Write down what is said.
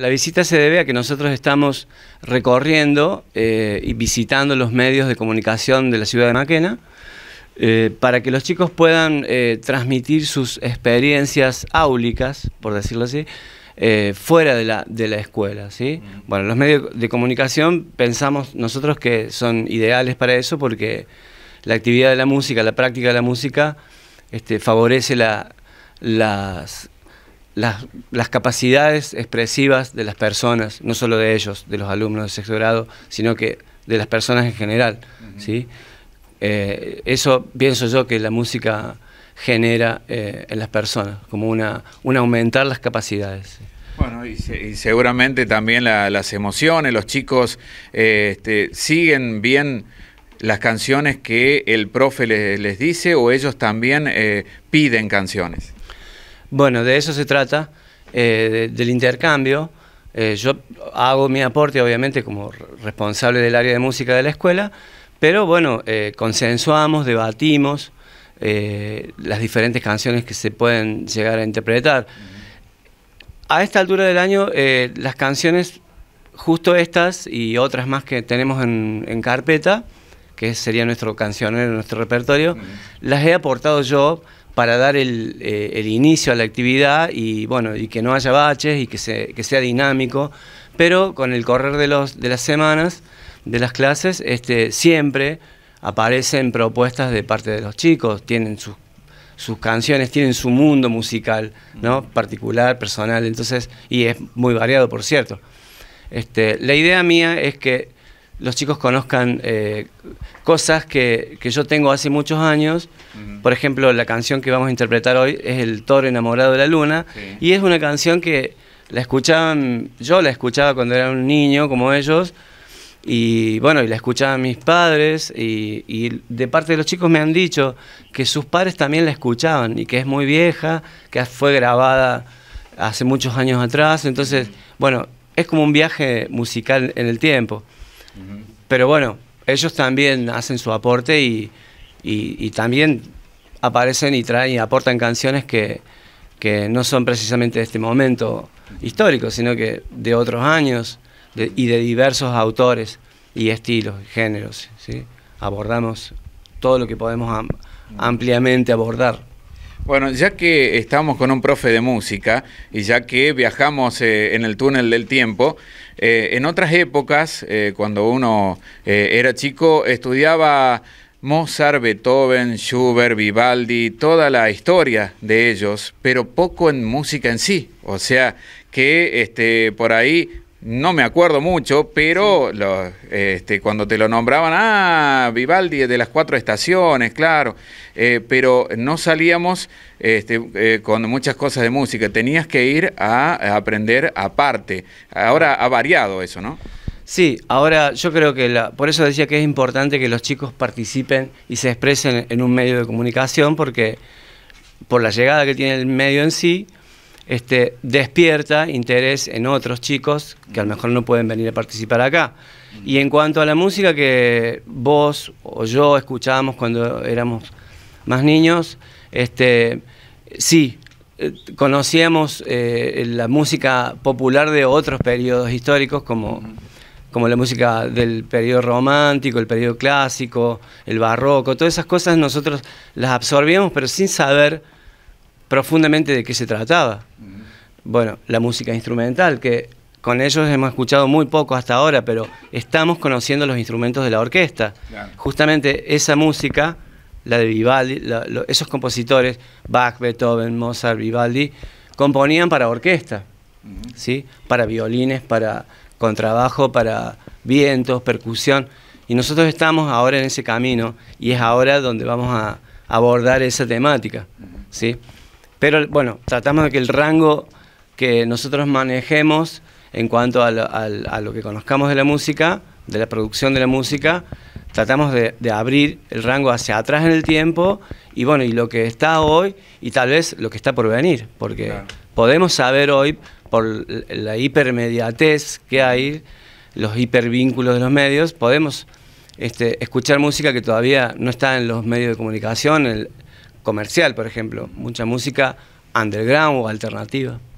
La visita se debe a que nosotros estamos recorriendo eh, y visitando los medios de comunicación de la ciudad de Maquena eh, para que los chicos puedan eh, transmitir sus experiencias áulicas, por decirlo así, fuera de la, de la escuela. ¿sí? Mm. Bueno, los medios de comunicación pensamos nosotros que son ideales para eso porque la actividad de la música, la práctica de la música, este, favorece la, las las, capacidades expresivas de las personas, no solo de ellos, de los alumnos de sexto grado, sino que de las personas en general. ¿sí? Eh, eso pienso yo que la música genera eh, en las personas, como una, un aumentar las capacidades. Bueno, y, seguramente también las emociones, los chicos eh, este, siguen bien las canciones que el profe les dice o ellos también piden canciones. Bueno, de eso se trata, eh, del intercambio. Eh, yo hago mi aporte, obviamente, como responsable del área de música de la escuela, pero bueno, eh, consensuamos, debatimos las diferentes canciones que se pueden llegar a interpretar. A esta altura del año, las canciones, justo estas y otras más que tenemos en, carpeta, que sería nuestro cancionero, nuestro repertorio, las he aportado yo para dar eh, el, inicio a la actividad y bueno, y que no haya baches y que, sea dinámico, pero con el correr de, los, de las semanas, de las clases, este, siempre aparecen propuestas de parte de los chicos, tienen sus, canciones, tienen su mundo musical, ¿no? Particular, personal, entonces, y es muy variado, por cierto. Este, la idea mía es que los chicos conozcan eh, cosas que, yo tengo hace muchos años. Por ejemplo, la canción que vamos a interpretar hoy es El toro enamorado de la luna. Y es una canción que la escuchaban, yo la escuchaba cuando era un niño como ellos. Y bueno, y la escuchaban mis padres y, de parte de los chicos me han dicho que sus padres también la escuchaban y que es muy vieja, que fue grabada hace muchos años atrás. Entonces, bueno, es como un viaje musical en el tiempo. Pero bueno, ellos también hacen su aporte y, también aparecen y traen y aportan canciones que, que, no son precisamente de este momento histórico, sino que de otros años y de diversos autores y estilos, géneros. Abordamos todo lo que podemos ampliamente abordar. Bueno, ya que estamos con un profe de música y ya que viajamos eh, en el túnel del tiempo, eh, en otras épocas, eh, cuando uno era chico, estudiaba Mozart, Beethoven, Schubert, Vivaldi, toda la historia de ellos, pero poco en música en sí. O sea, que este, por ahí no me acuerdo mucho, pero este, cuando te lo nombraban, ah, Vivaldi de las cuatro estaciones, claro, eh, pero no salíamos este, eh, con muchas cosas de música, tenías que ir a aprender aparte. Ahora ha variado eso, ¿no? Sí, ahora yo creo que por eso decía que es importante que los chicos participen y se expresen en un medio de comunicación, porque por la llegada que tiene el medio en sí, este, despierta interés en otros chicos que a lo mejor no pueden venir a participar acá. Y en cuanto a la música que vos o yo escuchábamos cuando éramos más niños, este, sí, eh, conocíamos eh, la música popular de otros periodos históricos como, como la música del periodo romántico, el periodo clásico, el barroco, todas esas cosas nosotros las absorbíamos pero sin saber profundamente de qué se trataba. Bueno, la música instrumental, que con ellos hemos escuchado muy poco hasta ahora, pero estamos conociendo los instrumentos de la orquesta. Justamente esa música, la de Vivaldi, esos compositores, Bach, Beethoven, Mozart, Vivaldi, componían para orquesta, ¿sí? para violines, para contrabajo, para vientos, percusión. Y nosotros estamos ahora en ese camino y es ahora donde vamos a abordar esa temática. ¿sí? Pero bueno, tratamos de que el rango que nosotros manejemos en cuanto a lo, que conozcamos de la música, de la producción de la música, tratamos de, abrir el rango hacia atrás en el tiempo y bueno, y lo que está hoy y tal vez lo que está por venir, porque podemos saber hoy por la hipermediatez que hay, los hipervínculos de los medios, podemos este, escuchar música que todavía no está en los medios de comunicación, comercial, por ejemplo, mucha música underground o alternativa.